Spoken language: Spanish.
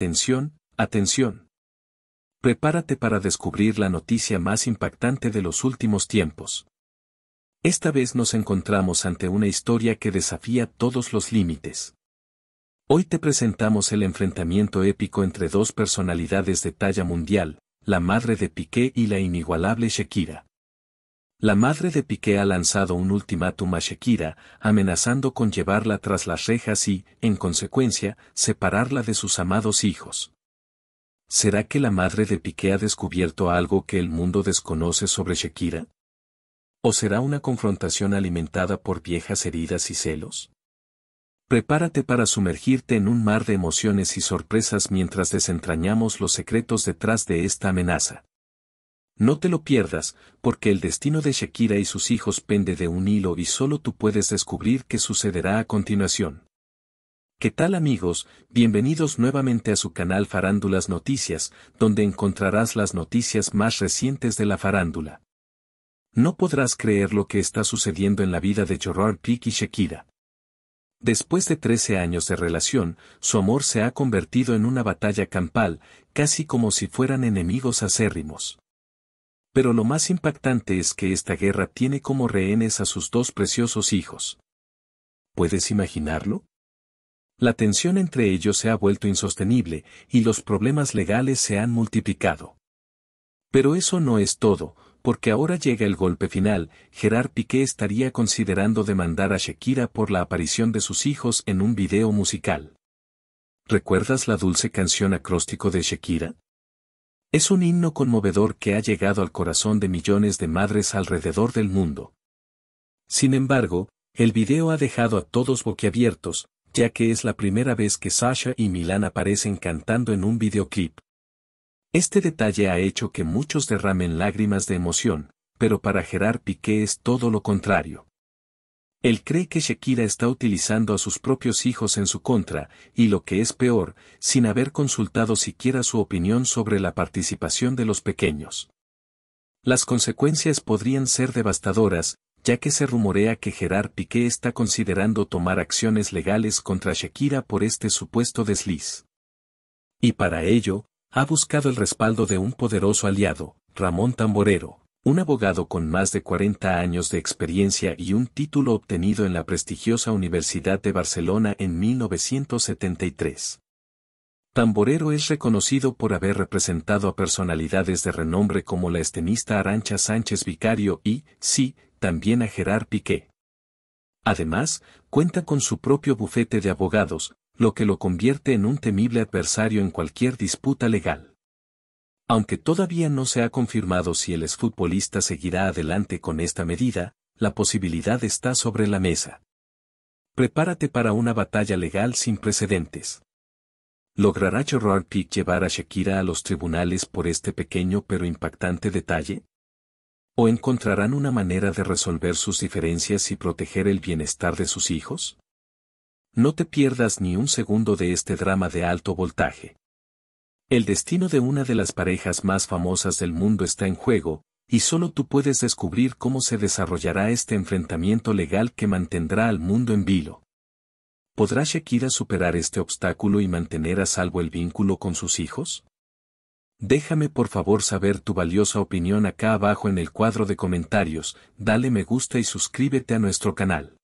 Atención, atención. Prepárate para descubrir la noticia más impactante de los últimos tiempos. Esta vez nos encontramos ante una historia que desafía todos los límites. Hoy te presentamos el enfrentamiento épico entre dos personalidades de talla mundial, la madre de Piqué y la inigualable Shakira. La madre de Piqué ha lanzado un ultimátum a Shekira, amenazando con llevarla tras las rejas y, en consecuencia, separarla de sus amados hijos. ¿Será que la madre de Piqué ha descubierto algo que el mundo desconoce sobre Shekira? ¿O será una confrontación alimentada por viejas heridas y celos? Prepárate para sumergirte en un mar de emociones y sorpresas mientras desentrañamos los secretos detrás de esta amenaza. No te lo pierdas, porque el destino de Shakira y sus hijos pende de un hilo y solo tú puedes descubrir qué sucederá a continuación. ¿Qué tal amigos? Bienvenidos nuevamente a su canal Farándulas Noticias, donde encontrarás las noticias más recientes de la farándula. No podrás creer lo que está sucediendo en la vida de Gerard Pique y Shakira. Después de 13 años de relación, su amor se ha convertido en una batalla campal, casi como si fueran enemigos acérrimos. Pero lo más impactante es que esta guerra tiene como rehenes a sus dos preciosos hijos. ¿Puedes imaginarlo? La tensión entre ellos se ha vuelto insostenible y los problemas legales se han multiplicado. Pero eso no es todo, porque ahora llega el golpe final, Gerard Piqué estaría considerando demandar a Shakira por la aparición de sus hijos en un video musical. ¿Recuerdas la dulce canción acróstico de Shakira? Es un himno conmovedor que ha llegado al corazón de millones de madres alrededor del mundo. Sin embargo, el video ha dejado a todos boquiabiertos, ya que es la primera vez que Sasha y Milan aparecen cantando en un videoclip. Este detalle ha hecho que muchos derramen lágrimas de emoción, pero para Gerard Piqué es todo lo contrario. Él cree que Shakira está utilizando a sus propios hijos en su contra, y lo que es peor, sin haber consultado siquiera su opinión sobre la participación de los pequeños. Las consecuencias podrían ser devastadoras, ya que se rumorea que Gerard Piqué está considerando tomar acciones legales contra Shakira por este supuesto desliz. Y para ello, ha buscado el respaldo de un poderoso aliado, Ramón Tamborero un abogado con más de 40 años de experiencia y un título obtenido en la prestigiosa Universidad de Barcelona en 1973. Tamborero es reconocido por haber representado a personalidades de renombre como la estenista Arancha Sánchez Vicario y, sí, también a Gerard Piqué. Además, cuenta con su propio bufete de abogados, lo que lo convierte en un temible adversario en cualquier disputa legal. Aunque todavía no se ha confirmado si el exfutbolista seguirá adelante con esta medida, la posibilidad está sobre la mesa. Prepárate para una batalla legal sin precedentes. ¿Logrará Gerard Pick llevar a Shakira a los tribunales por este pequeño pero impactante detalle? ¿O encontrarán una manera de resolver sus diferencias y proteger el bienestar de sus hijos? No te pierdas ni un segundo de este drama de alto voltaje. El destino de una de las parejas más famosas del mundo está en juego, y solo tú puedes descubrir cómo se desarrollará este enfrentamiento legal que mantendrá al mundo en vilo. ¿Podrá Shakira superar este obstáculo y mantener a salvo el vínculo con sus hijos? Déjame por favor saber tu valiosa opinión acá abajo en el cuadro de comentarios, dale me gusta y suscríbete a nuestro canal.